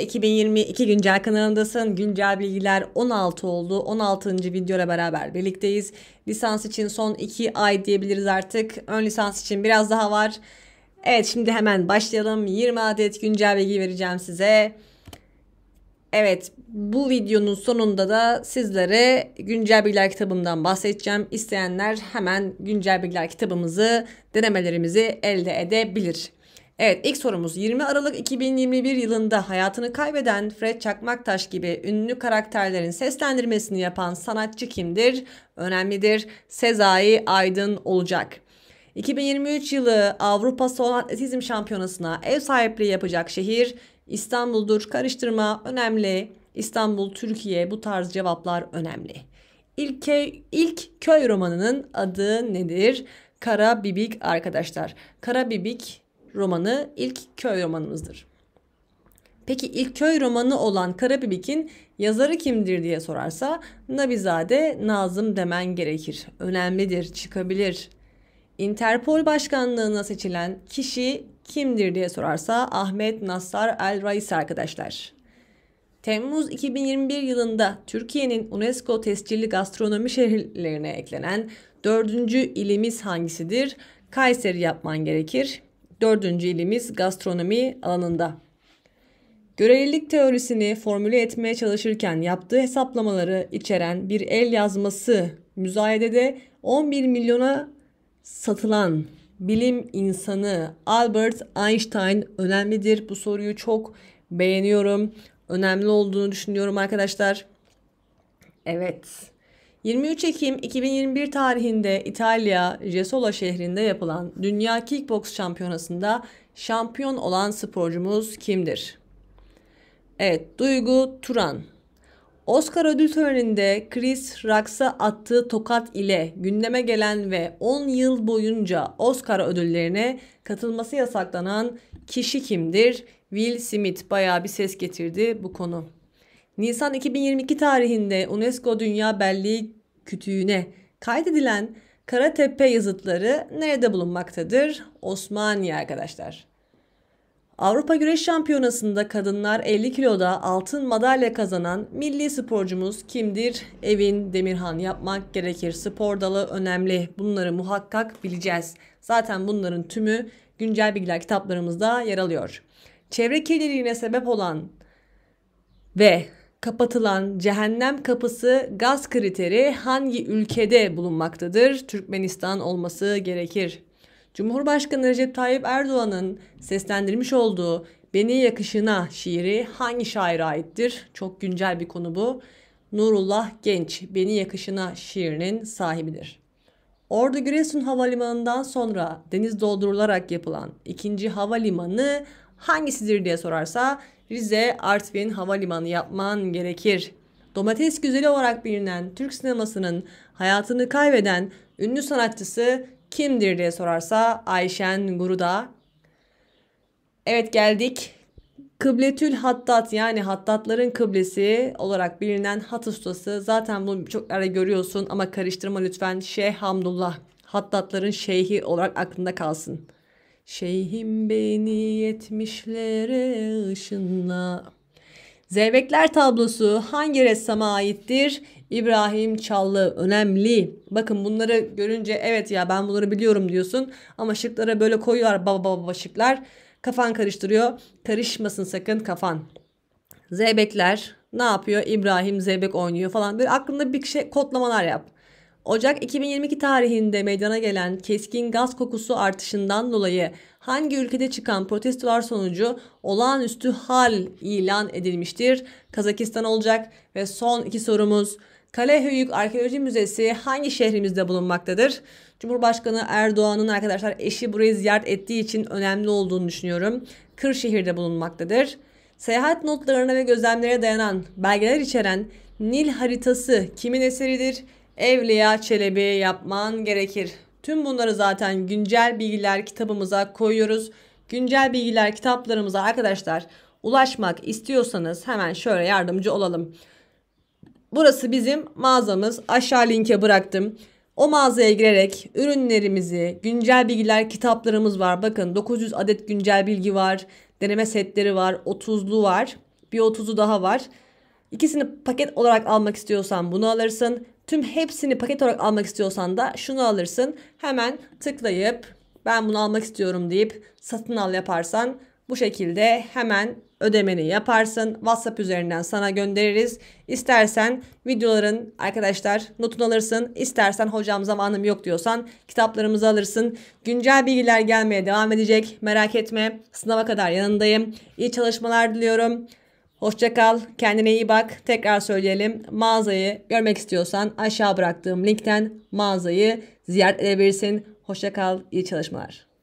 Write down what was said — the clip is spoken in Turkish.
2022 Güncel kanalındasın. Güncel bilgiler 16 oldu. 16. videoyla beraber birlikteyiz. Lisans için son 2 ay diyebiliriz artık. Ön lisans için biraz daha var. Evet şimdi hemen başlayalım. 20 adet güncel bilgi vereceğim size. Evet bu videonun sonunda da sizlere güncel bilgiler kitabımdan bahsedeceğim. İsteyenler hemen güncel bilgiler kitabımızı denemelerimizi elde edebilir. Evet ilk sorumuz 20 Aralık 2021 yılında hayatını kaybeden Fred Çakmaktaş gibi ünlü karakterlerin seslendirmesini yapan sanatçı kimdir? Önemlidir. Sezai Aydın olacak. 2023 yılı Avrupa Sol Atletizm Şampiyonası'na ev sahipliği yapacak şehir İstanbul'dur. Karıştırma önemli. İstanbul, Türkiye bu tarz cevaplar önemli. İlk köy, ilk köy romanının adı nedir? Kara Bibik arkadaşlar. Kara Bibik romanı ilk köy romanımızdır. Peki ilk köy romanı olan Karabibik'in yazarı kimdir diye sorarsa Nabizade Nazım demen gerekir. Önemlidir, çıkabilir. Interpol başkanlığına seçilen kişi kimdir diye sorarsa Ahmet Nassar El Rais arkadaşlar. Temmuz 2021 yılında Türkiye'nin UNESCO tescilli gastronomi şehirlerine eklenen dördüncü ilimiz hangisidir? Kayseri yapman gerekir. Dördüncü ilimiz gastronomi alanında. Görelilik teorisini formüle etmeye çalışırken yaptığı hesaplamaları içeren bir el yazması müzayedede 11 milyona satılan bilim insanı Albert Einstein önemlidir. Bu soruyu çok beğeniyorum. Önemli olduğunu düşünüyorum arkadaşlar. Evet. 23 Ekim 2021 tarihinde İtalya Cesola şehrinde yapılan Dünya Kickbox Şampiyonası'nda şampiyon olan sporcumuz kimdir? Evet, Duygu Turan. Oscar ödül töreninde Chris Rock'a attığı tokat ile gündeme gelen ve 10 yıl boyunca Oscar ödüllerine katılması yasaklanan kişi kimdir? Will Smith bayağı bir ses getirdi bu konu. Nisan 2022 tarihinde UNESCO Dünya Belleği Kütüğü'ne kaydedilen Karatepe yazıtları nerede bulunmaktadır? Osmaniye arkadaşlar. Avrupa Güreş Şampiyonası'nda kadınlar 50 kiloda altın madalya kazanan milli sporcumuz kimdir? Evin Demirhan yapmak gerekir. Spor dalı önemli. Bunları muhakkak bileceğiz. Zaten bunların tümü güncel bilgiler kitaplarımızda yer alıyor. Çevre kirliliğine sebep olan ve kapatılan cehennem kapısı gaz kriteri hangi ülkede bulunmaktadır? Türkmenistan olması gerekir. Cumhurbaşkanı Recep Tayyip Erdoğan'ın seslendirmiş olduğu Beni Yakışına şiiri hangi şaire aittir? Çok güncel bir konu bu. Nurullah Genç Beni Yakışına şiirinin sahibidir. Ordu Giresun Havalimanı'ndan sonra deniz doldurularak yapılan ikinci havalimanı hangisidir diye sorarsa Rize Artvin Havalimanı yapman gerekir. Domates güzeli olarak bilinen Türk sinemasının hayatını kaybeden ünlü sanatçısı kimdir diye sorarsa Ayşen Guruda. Evet geldik. Kıbletül Hattat yani hattatların kıblesi olarak bilinen hat ustası. Zaten bunu çok ara görüyorsun ama karıştırma lütfen. Şeyh Hamdullah hattatların şeyhi olarak aklında kalsın. Şeyhim beni yetmişlere ışınla. Zeybekler tablosu hangi ressama aittir? İbrahim Çallı önemli. Bakın bunları görünce evet ya ben bunları biliyorum diyorsun ama şıklara böyle koyuyorlar baba baba şıklar. Kafan karıştırıyor. Karışmasın sakın kafan. Zeybekler ne yapıyor? İbrahim Zeybek oynuyor falan. Böyle aklında bir şey kodlamalar yap. Ocak 2022 tarihinde meydana gelen keskin gaz kokusu artışından dolayı hangi ülkede çıkan protestolar sonucu olağanüstü hal ilan edilmiştir? Kazakistan olacak ve son iki sorumuz. Kale Arkeoloji Müzesi hangi şehrimizde bulunmaktadır? Cumhurbaşkanı Erdoğan'ın arkadaşlar eşi burayı ziyaret ettiği için önemli olduğunu düşünüyorum. Kırşehir'de bulunmaktadır. Seyahat notlarına ve gözlemlere dayanan belgeler içeren Nil haritası kimin eseridir? Evliya Çelebi yapman gerekir. Tüm bunları zaten güncel bilgiler kitabımıza koyuyoruz. Güncel bilgiler kitaplarımıza arkadaşlar ulaşmak istiyorsanız hemen şöyle yardımcı olalım. Burası bizim mağazamız. Aşağı linke bıraktım. O mağazaya girerek ürünlerimizi, güncel bilgiler kitaplarımız var. Bakın 900 adet güncel bilgi var. Deneme setleri var. 30'lu var. Bir 30'u daha var. İkisini paket olarak almak istiyorsan bunu alırsın. Tüm hepsini paket olarak almak istiyorsan da şunu alırsın. Hemen tıklayıp ben bunu almak istiyorum deyip satın al yaparsan bu şekilde hemen ödemeni yaparsın. WhatsApp üzerinden sana göndeririz. İstersen videoların arkadaşlar notunu alırsın. İstersen hocam zamanım yok diyorsan kitaplarımızı alırsın. Güncel bilgiler gelmeye devam edecek. Merak etme. Sınava kadar yanındayım. İyi çalışmalar diliyorum. Hoşçakal, kendine iyi bak. Tekrar söyleyelim. Mağazayı görmek istiyorsan aşağı bıraktığım linkten mağazayı ziyaret edebilirsin. Hoşçakal, iyi çalışmalar.